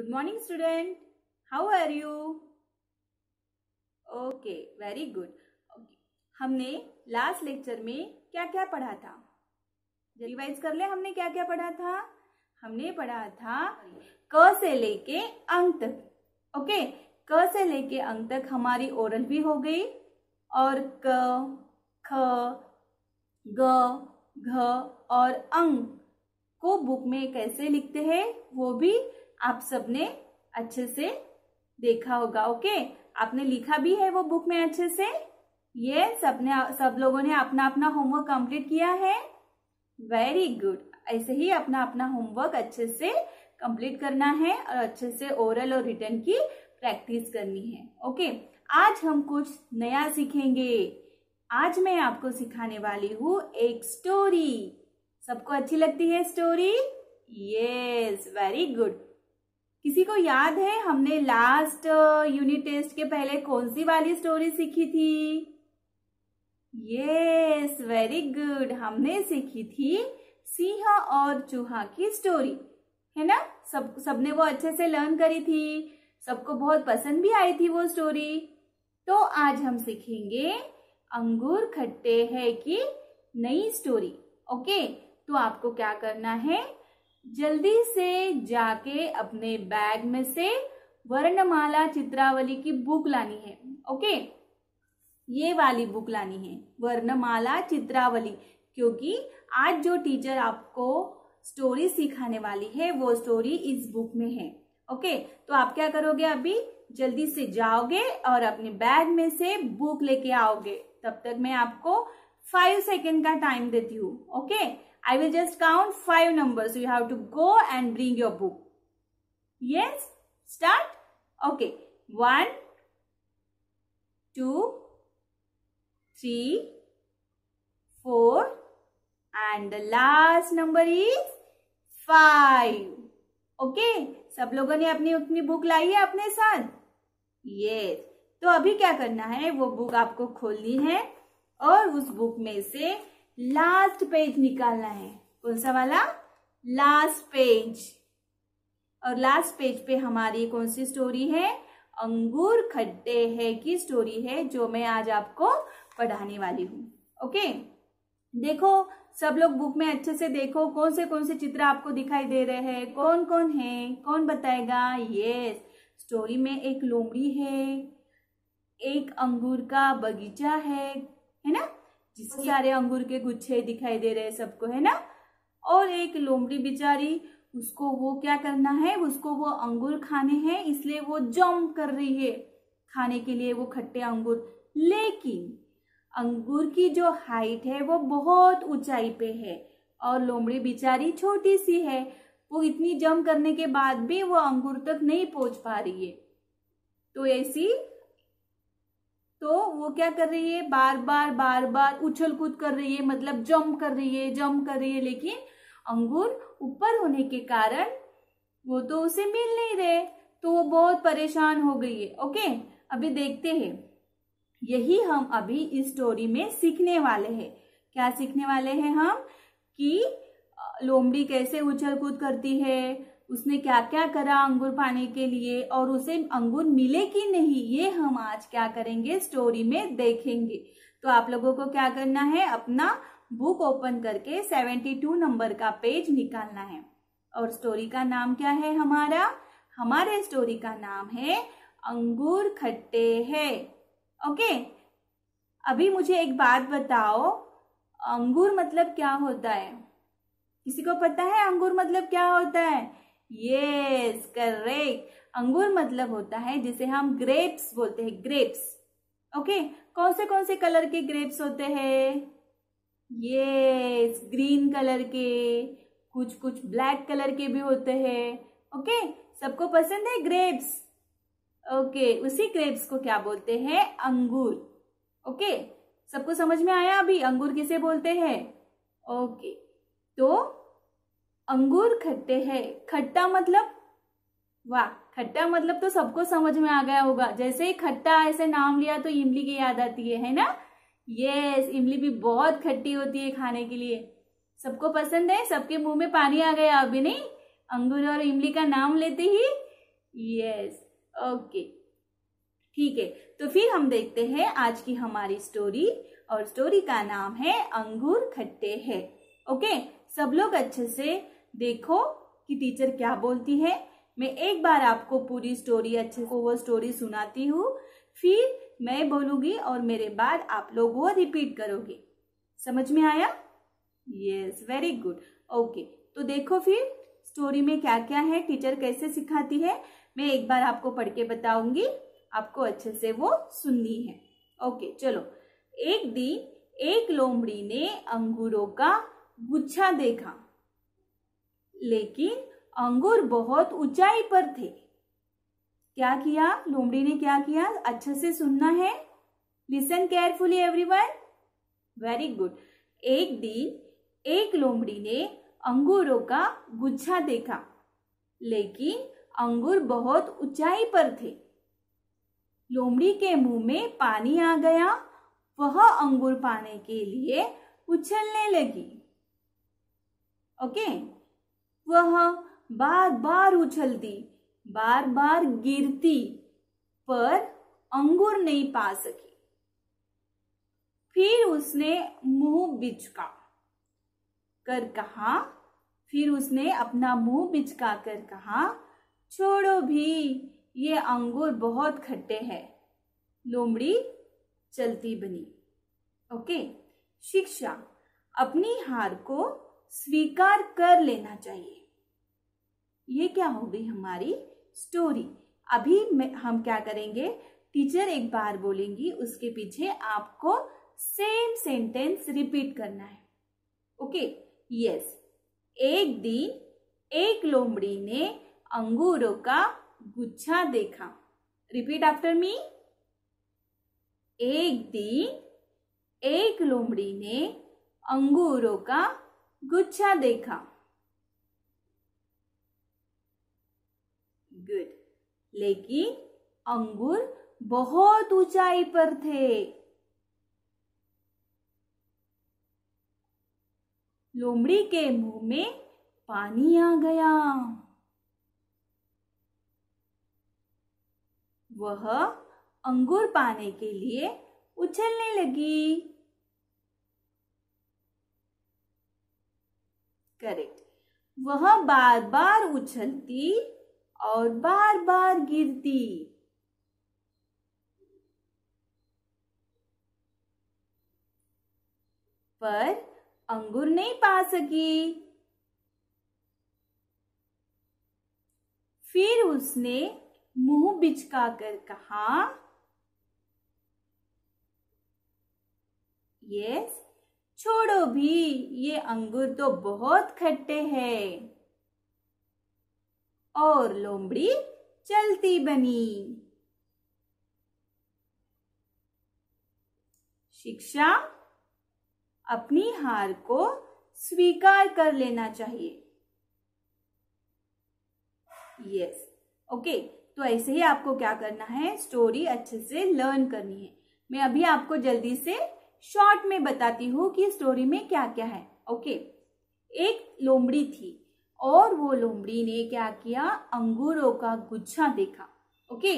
Good morning student. How are you? Okay, very good. हमने last lecture में क्या क्या पढ़ा था रिवाइज कर ले हमने क्या क्या पढ़ा था हमने पढ़ा था क से लेके अंक तक ओके क से लेके अंक तक हमारी ओरल भी हो गई और क ख ग घ और अंग को बुक में कैसे लिखते हैं वो भी आप सबने अच्छे से देखा होगा ओके आपने लिखा भी है वो बुक में अच्छे से ये सबने सब लोगों ने अपना अपना होमवर्क कंप्लीट किया है वेरी गुड ऐसे ही अपना अपना होमवर्क अच्छे से कंप्लीट करना है और अच्छे से ओरल और रिटर्न की प्रैक्टिस करनी है ओके आज हम कुछ नया सीखेंगे आज मैं आपको सिखाने वाली हूँ एक स्टोरी सबको अच्छी लगती है स्टोरी यस वेरी गुड किसी को याद है हमने लास्ट यूनिट टेस्ट के पहले कौन सी वाली स्टोरी सीखी थी यस वेरी गुड हमने सीखी थी सिंह और चूहा की स्टोरी है ना सब सबने वो अच्छे से लर्न करी थी सबको बहुत पसंद भी आई थी वो स्टोरी तो आज हम सीखेंगे अंगूर खट्टे है की नई स्टोरी ओके तो आपको क्या करना है जल्दी से जाके अपने बैग में से वर्णमाला चित्रावली की बुक लानी है ओके ये वाली बुक लानी है वर्णमाला चित्रावली क्योंकि आज जो टीचर आपको स्टोरी सिखाने वाली है वो स्टोरी इस बुक में है ओके तो आप क्या करोगे अभी जल्दी से जाओगे और अपने बैग में से बुक लेके आओगे तब तक मैं आपको फाइव सेकेंड का टाइम देती हूँ okay I will just count five numbers. So you have to go and bring your book. Yes? Start? Okay. 1 2 3 4 5 and the last number is five okay सब लोगों ने अपनी उतनी book लाई है अपने साथ ये तो अभी क्या करना है वो book आपको खोलनी है और उस book में से लास्ट पेज निकालना है कौन सा वाला लास्ट पेज और लास्ट पेज पे हमारी कौन सी स्टोरी है अंगूर खट्टे है की स्टोरी है जो मैं आज आपको पढ़ाने वाली हूँ ओके देखो सब लोग बुक में अच्छे से देखो कौन से कौन से चित्र आपको दिखाई दे रहे हैं कौन कौन है कौन बताएगा यस स्टोरी में एक लोमड़ी है एक अंगूर का बगीचा है है ना सारे अंगूर के गुच्छे दिखाई दे रहे हैं सबको है ना और एक लोमड़ी बिचारी उसको वो क्या करना है उसको वो अंगूर खाने हैं इसलिए वो जम्प कर रही है खाने के लिए वो खट्टे अंगूर लेकिन अंगूर की जो हाइट है वो बहुत ऊंचाई पे है और लोमड़ी बिचारी छोटी सी है वो इतनी जम करने के बाद भी वो अंगूर तक नहीं पहुंच पा रही है तो ऐसी तो वो क्या कर रही है बार बार बार बार उछल कूद कर रही है मतलब जंप कर रही है जंप कर रही है लेकिन अंगूर ऊपर होने के कारण वो तो उसे मिल नहीं रहे तो वो बहुत परेशान हो गई है ओके अभी देखते हैं यही हम अभी इस स्टोरी में सीखने वाले हैं क्या सीखने वाले हैं हम कि लोमड़ी कैसे उछल कूद करती है उसने क्या क्या करा अंगूर पाने के लिए और उसे अंगूर मिले कि नहीं ये हम आज क्या करेंगे स्टोरी में देखेंगे तो आप लोगों को क्या करना है अपना बुक ओपन करके 72 नंबर का पेज निकालना है और स्टोरी का नाम क्या है हमारा हमारे स्टोरी का नाम है अंगूर खट्टे है ओके अभी मुझे एक बात बताओ अंगूर मतलब क्या होता है किसी को पता है अंगूर मतलब क्या होता है यस करेक्ट अंगूर मतलब होता है जिसे हम ग्रेप्स बोलते हैं ग्रेप्स ओके कौन से कौन से कलर के ग्रेप्स होते हैं यस ग्रीन कलर के कुछ कुछ ब्लैक कलर के भी होते हैं ओके सबको पसंद है ग्रेप्स ओके उसी ग्रेप्स को क्या बोलते हैं अंगूर ओके सबको समझ में आया अभी अंगूर किसे बोलते हैं ओके तो अंगूर खट्टे हैं खट्टा मतलब वाह खट्टा मतलब तो सबको समझ में आ गया होगा जैसे ही खट्टा ऐसे नाम लिया तो इमली की याद आती है है ना यस इमली भी बहुत खट्टी होती है खाने के लिए सबको पसंद है सबके मुंह में पानी आ गया अभी नहीं अंगूर और इमली का नाम लेते ही यस ओके ठीक है तो फिर हम देखते हैं आज की हमारी स्टोरी और स्टोरी का नाम है अंगूर खट्टे है ओके सब लोग अच्छे से देखो कि टीचर क्या बोलती है मैं एक बार आपको पूरी स्टोरी अच्छे को वो स्टोरी सुनाती हूँ फिर मैं बोलूँगी और मेरे बाद आप लोग वो रिपीट करोगे समझ में आया यस वेरी गुड ओके तो देखो फिर स्टोरी में क्या क्या है टीचर कैसे सिखाती है मैं एक बार आपको पढ़ के बताऊंगी आपको अच्छे से वो सुननी है ओके चलो एक दिन एक लोमड़ी ने अंगूरों का गुच्छा देखा लेकिन अंगूर बहुत ऊंचाई पर थे क्या किया लोमड़ी ने क्या किया अच्छे से सुनना है listen carefully everyone very good एक दिन एक लोमड़ी ने अंगूरों का गुच्छा देखा लेकिन अंगूर बहुत ऊंचाई पर थे लोमड़ी के मुंह में पानी आ गया वह अंगूर पाने के लिए उछलने लगी ओके okay? वह बार बार उछलती बार बार गिरती पर अंगूर नहीं पा सकी फिर उसने मुंह बिचका कर कहा फिर उसने अपना मुंह बिचका कर कहा छोड़ो भी ये अंगूर बहुत खट्टे हैं लोमड़ी चलती बनी ओके शिक्षा अपनी हार को स्वीकार कर लेना चाहिए ये क्या हो गई हमारी स्टोरी अभी हम क्या करेंगे टीचर एक बार बोलेंगी उसके पीछे आपको सेम सेंटेंस रिपीट करना है ओके यस एक दिन एक लोमड़ी ने अंगूरों का गुच्छा देखा रिपीट आफ्टर मी एक दिन एक लोमड़ी ने अंगूरों का गुच्छा देखा लेकिन अंगूर बहुत ऊंचाई पर थे लोमड़ी के मुंह में पानी आ गया वह अंगूर पाने के लिए उछलने लगी करेक्ट वह बार बार उछलती और बार बार गिरती पर अंगूर नहीं पा सकी फिर उसने मुंह बिचका कर कहा यस छोड़ो भी ये अंगूर तो बहुत खट्टे हैं और लोमड़ी चलती बनी शिक्षा अपनी हार को स्वीकार कर लेना चाहिए यस ओके तो ऐसे ही आपको क्या करना है स्टोरी अच्छे से लर्न करनी है मैं अभी आपको जल्दी से शॉर्ट में बताती हूँ कि स्टोरी में क्या क्या है ओके एक लोमड़ी थी और वो लोमड़ी ने क्या किया अंगूरों का गुच्छा देखा ओके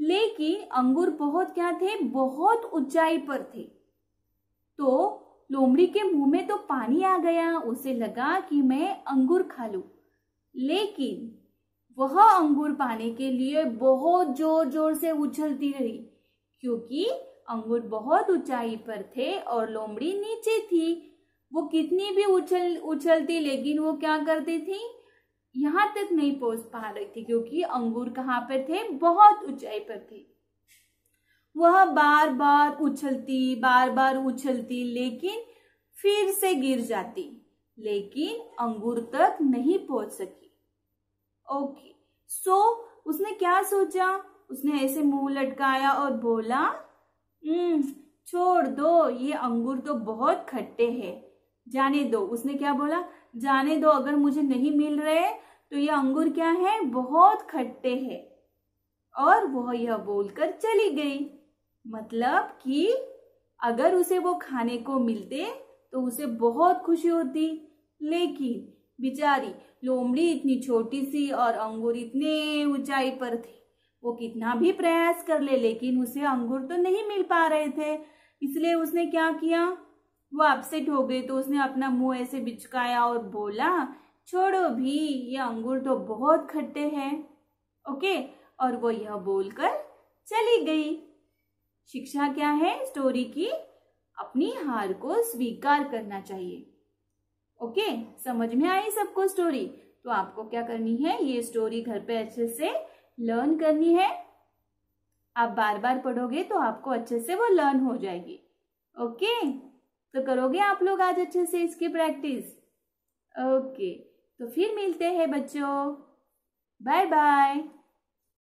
लेकिन अंगूर बहुत क्या थे बहुत ऊंचाई पर थे तो लोमड़ी के मुंह में तो पानी आ गया उसे लगा कि मैं अंगूर खा लू लेकिन वह अंगूर पाने के लिए बहुत जोर जोर से उछलती रही क्योंकि अंगूर बहुत ऊंचाई पर थे और लोमड़ी नीचे थी वो कितनी भी उछल उछलती लेकिन वो क्या करती थी यहाँ तक नहीं पहुंच पा रही थी क्योंकि अंगूर कहाँ पर थे बहुत ऊंचाई पर थे वह बार बार उछलती बार बार उछलती लेकिन फिर से गिर जाती लेकिन अंगूर तक नहीं पहुंच सकी ओके सो उसने क्या सोचा उसने ऐसे मुंह लटकाया और बोला हम्म, छोड़ दो ये अंगूर तो बहुत खट्टे हैं जाने दो उसने क्या बोला जाने दो अगर मुझे नहीं मिल रहे तो ये अंगूर क्या है बहुत खट्टे हैं और वह यह बोलकर चली गई मतलब कि अगर उसे वो खाने को मिलते तो उसे बहुत खुशी होती लेकिन बेचारी लोमड़ी इतनी छोटी सी और अंगूर इतने ऊंचाई पर थे वो कितना भी प्रयास कर ले लेकिन उसे अंगूर तो नहीं मिल पा रहे थे इसलिए उसने क्या किया वो अपसेट हो गई तो उसने अपना मुंह ऐसे बिचकाया और बोला छोड़ो भी ये अंगूर तो बहुत खट्टे हैं ओके और वो यह बोलकर चली गई शिक्षा क्या है स्टोरी की अपनी हार को स्वीकार करना चाहिए ओके समझ में आई सबको स्टोरी तो आपको क्या करनी है ये स्टोरी घर पे अच्छे से लर्न करनी है आप बार बार पढ़ोगे तो आपको अच्छे से वो लर्न हो जाएगी ओके तो करोगे आप लोग आज अच्छे से इसकी प्रैक्टिस ओके तो फिर मिलते हैं बच्चों बाय बाय